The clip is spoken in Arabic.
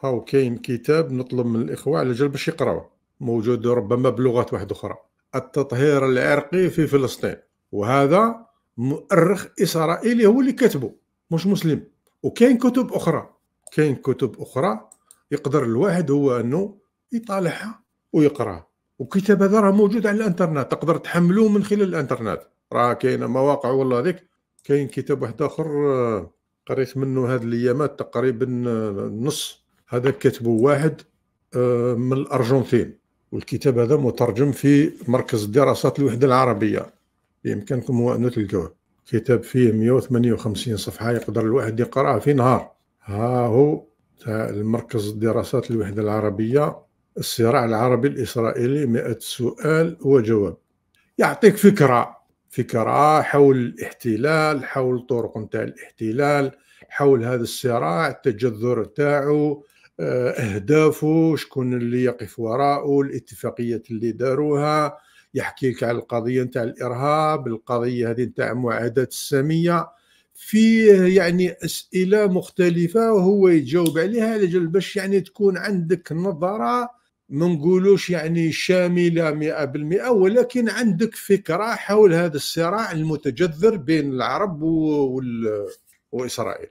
هاو كاين كتاب نطلب من الاخوه على جال باش يقراوه موجود ربما بلغات واحده اخرى التطهير العرقي في فلسطين وهذا مؤرخ اسرائيلي هو اللي كاتبه مش مسلم وكاين كتب اخرى كاين كتب اخرى يقدر الواحد هو انه يطالعها ويقراها وكتاب هذا راه موجود على الانترنت تقدر تحملوه من خلال الانترنت راه كاينه مواقع والله هذيك كاين كتاب واحد اخر آه، قريت منه هذه الايامات تقريبا آه، نص هذا كتبه واحد آه، من الارجنتين والكتاب هذا مترجم في مركز الدراسات الوحده العربيه يمكنكم هو ان تلقوه كتاب فيه 158 صفحه يقدر الواحد يقراه في نهار ها هو تاع المركز الدراسات الوحده العربيه الصراع العربي الاسرائيلي 100 سؤال وجواب يعطيك فكره فكره حول الاحتلال حول طرق نتاع الاحتلال حول هذا الصراع التجذر تاعو آه، اهدافه شكون اللي يقف وراءه الاتفاقيات اللي داروها يحكي لك على القضيه نتاع الارهاب القضيه هذه نتاع معاهدات الساميه فيه يعني اسئله مختلفه وهو يجاوب عليها لجل باش يعني تكون عندك نظره ما نقولوش يعني شامله مئة بالمئة ولكن عندك فكره حول هذا الصراع المتجذر بين العرب وال... واسرائيل